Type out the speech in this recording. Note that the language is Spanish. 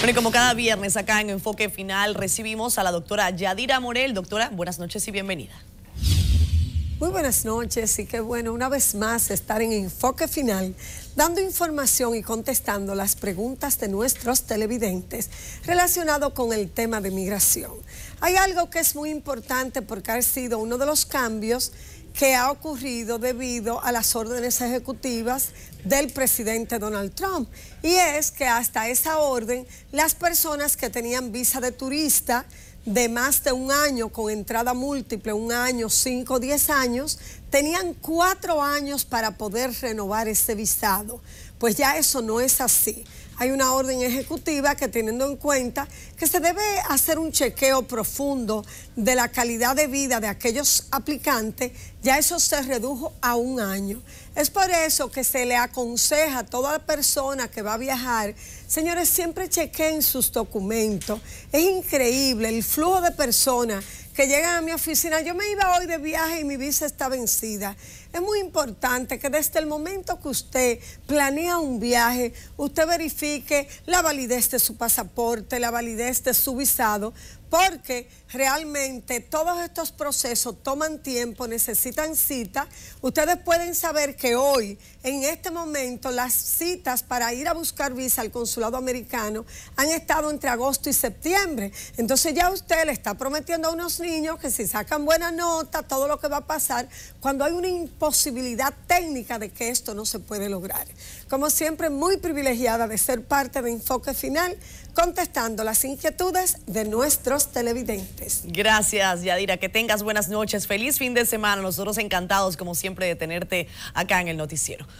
Bueno, y como cada viernes acá en Enfoque Final recibimos a la doctora Yadira Morel. Doctora, buenas noches y bienvenida. Muy buenas noches y qué bueno una vez más estar en Enfoque Final dando información y contestando las preguntas de nuestros televidentes relacionado con el tema de migración. Hay algo que es muy importante porque ha sido uno de los cambios que ha ocurrido debido a las órdenes ejecutivas del presidente Donald Trump. Y es que hasta esa orden, las personas que tenían visa de turista de más de un año con entrada múltiple, un año, cinco, diez años, tenían cuatro años para poder renovar ese visado. Pues ya eso no es así hay una orden ejecutiva que teniendo en cuenta que se debe hacer un chequeo profundo de la calidad de vida de aquellos aplicantes, ya eso se redujo a un año. Es por eso que se le aconseja a toda persona que va a viajar, señores, siempre chequen sus documentos. Es increíble el flujo de personas que llegan a mi oficina. Yo me iba hoy de viaje y mi visa está vencida. Es muy importante que desde el momento que usted planea un viaje, usted verifique la validez de su pasaporte, la validez de su visado, porque realmente todos estos procesos toman tiempo, necesitan cita. Ustedes pueden saber que hoy, en este momento, las citas para ir a buscar visa al consulado americano han estado entre agosto y septiembre. Entonces ya usted le está prometiendo a unos niños que si sacan buena nota, todo lo que va a pasar, cuando hay una imposibilidad técnica de que esto no se puede lograr. Como siempre, muy privilegiada de ser parte de Enfoque Final, contestando las inquietudes de nuestros televidentes. Gracias, Yadira. Que tengas buenas noches. Feliz fin de semana. Nosotros encantados, como siempre, de tenerte acá en el noticiero.